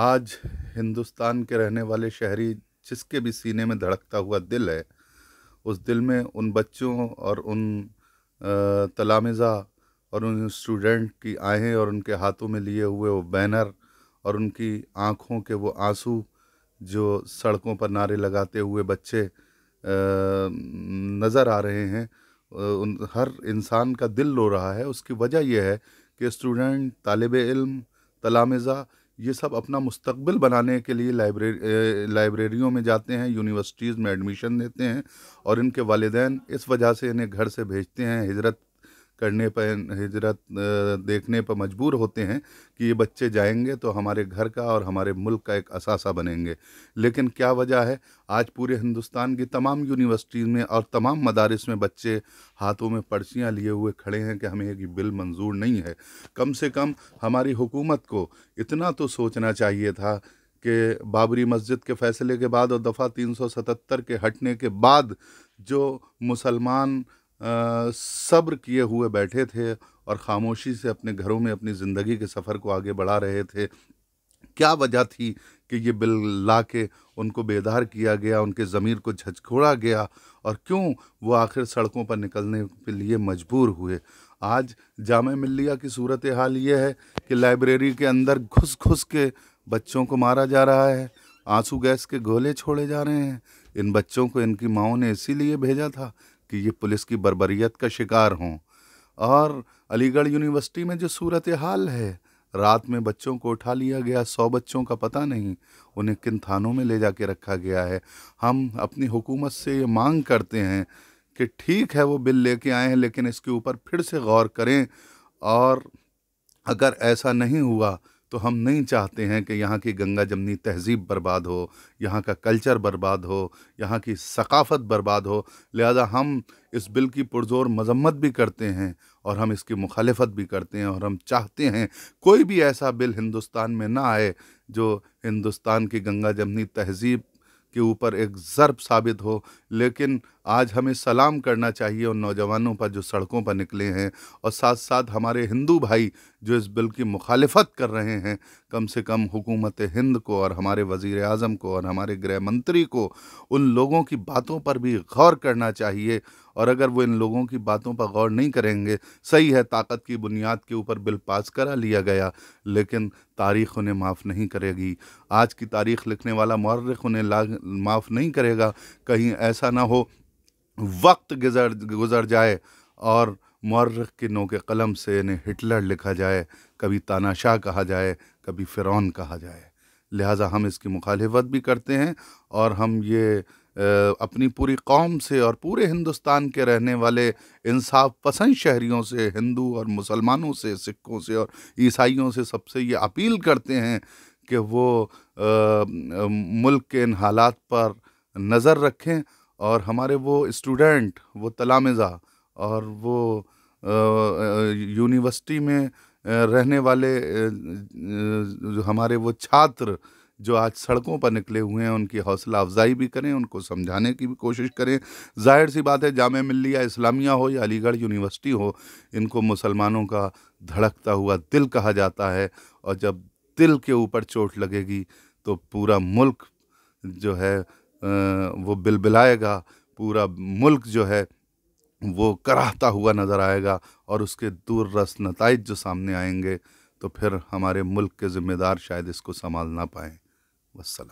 آج ہندوستان کے رہنے والے شہری جس کے بھی سینے میں دھڑکتا ہوا دل ہے اس دل میں ان بچوں اور ان تلامزہ اور ان اسٹوڈنٹ کی آئیں اور ان کے ہاتھوں میں لیے ہوئے وہ بینر اور ان کی آنکھوں کے وہ آنسو جو سڑکوں پر نعرے لگاتے ہوئے بچے نظر آ رہے ہیں ان ہر انسان کا دل رو رہا ہے اس کی وجہ یہ ہے کہ اسٹوڈنٹ طالب علم تلامزہ یہ سب اپنا مستقبل بنانے کے لیے لائبریری لائبریریوں میں جاتے ہیں یونیورسٹیز میں ایڈمیشن دیتے ہیں اور ان کے والدین اس وجہ سے انہیں گھر سے بھیجتے ہیں ہجرت کرنے پہ ہجرت دیکھنے پہ مجبور ہوتے ہیں کہ یہ بچے جائیں گے تو ہمارے گھر کا اور ہمارے ملک کا ایک اثاثہ بنیں گے لیکن کیا وجہ ہے آج پورے ہندوستان کی تمام یونیورسٹیز میں اور تمام مدارس میں بچے ہاتھوں میں پرچیاں لیے ہوئے کھڑے ہیں کہ ہمیں یہ بل منظور نہیں ہے کم سے کم ہماری حکومت کو اتنا تو سوچنا چاہیے تھا کہ بابری مسجد کے فیصلے کے بعد اور دفعہ تین سو ستتر کے ہٹنے کے بعد جو مسلمان صبر کیے ہوئے بیٹھے تھے اور خاموشی سے اپنے گھروں میں اپنی زندگی کے سفر کو آگے بڑھا رہے تھے کیا وجہ تھی کہ یہ بل لا کے ان کو بیدار کیا گیا ان کے ضمیر کو جھجکھوڑا گیا اور کیوں وہ آخر سڑکوں پر نکلنے کے لیے مجبور ہوئے آج جامعہ ملیہ کی صورت حال یہ ہے کہ لائبریری کے اندر گھس گھس کے بچوں کو مارا جا رہا ہے آنسو گیس کے گولے چھوڑے جا رہے ہیں ان بچوں کو ان کی ماؤں نے اسی لیے بھیجا تھا کہ یہ پولیس کی بربریت کا شکار ہوں اور علی گڑھ یونیورسٹی میں جو صورت حال ہے رات میں بچوں کو اٹھا لیا گیا سو بچوں کا پتہ نہیں انہیں کن تھانوں میں لے جا کے رکھا گیا ہے ہم اپنی حکومت سے یہ مانگ کرتے ہیں کہ ٹھیک ہے وہ بل لے کے آئے ہیں لیکن اس کے اوپر پھر سے غور کریں اور اگر ایسا نہیں ہوا تو ہم نہیں چاہتے ہیں کہ یہاں کی گنگا جمنی تہذیب برباد ہو یہاں کا کلچر برباد ہو یہاں کی ثقافت برباد ہو لہذا ہم اس بل کی پرزور مذمت بھی کرتے ہیں اور ہم اس کی مخالفت بھی کرتے ہیں اور ہم چاہتے ہیں کوئی بھی ایسا بل ہندوستان میں نہ آئے جو ہندوستان کی گنگا جمنی تہذیب کے اوپر ایک ضرب ثابت ہو لیکن آج ہمیں سلام کرنا چاہیے ان نوجوانوں پر جو سڑکوں پر نکلے ہیں اور ساتھ ساتھ ہمارے ہندو بھائی جو اس بل کی مخالفت کر رہے ہیں کم سے کم حکومت ہند کو اور ہمارے وزیر اعظم کو اور ہمارے گرہ منتری کو ان لوگوں کی باتوں پر بھی غور کرنا چاہیے اور اگر وہ ان لوگوں کی باتوں پر غور نہیں کریں گے صحیح ہے طاقت کی بنیاد کے اوپر بل پاس کرا لیا گیا لیکن تاریخ انہیں معاف نہیں کرے گی آج کی تاریخ لکھنے والا مورخ انہیں معاف نہیں کرے گا کہیں ایسا نہ ہو وقت گزر گزر جائے اور مورخ کے نو کے قلم سے انہیں ہٹلر لکھا جائے کبھی تانا شاہ کہا جائے کبھی فرعون کہا جائے لہٰذا ہم اس کی مخالفت بھی کرتے ہیں اور ہم یہ اپنی پوری قوم سے اور پورے ہندوستان کے رہنے والے انصاف پسند شہریوں سے ہندو اور مسلمانوں سے سکھوں سے اور عیسائیوں سے سب سے یہ اپیل کرتے ہیں کہ وہ ملک کے ان حالات پر نظر رکھیں اور ہمارے وہ اسٹوڈینٹ وہ تلامزہ اور وہ یونیورسٹی میں رہنے والے ہمارے وہ چھاتر جو آج سڑکوں پر نکلے ہوئے ہیں ان کی حوصلہ افزائی بھی کریں ان کو سمجھانے کی بھی کوشش کریں ظاہر سی بات ہے جامعہ ملیہ اسلامیہ ہو یا علی گڑھ یونیورسٹی ہو ان کو مسلمانوں کا دھڑکتا ہوا دل کہا جاتا ہے اور جب دل کے اوپر چوٹ لگے گی تو پورا ملک جو ہے وہ بلبلائے گا پورا ملک جو ہے وہ کراہتا ہوا نظر آئے گا اور اس کے دور رس نتائج جو سامنے آئیں گے تو پھر ہمارے ملک کے ذمہ دار شاید اس کو سنبھال نہ پائیں وسلم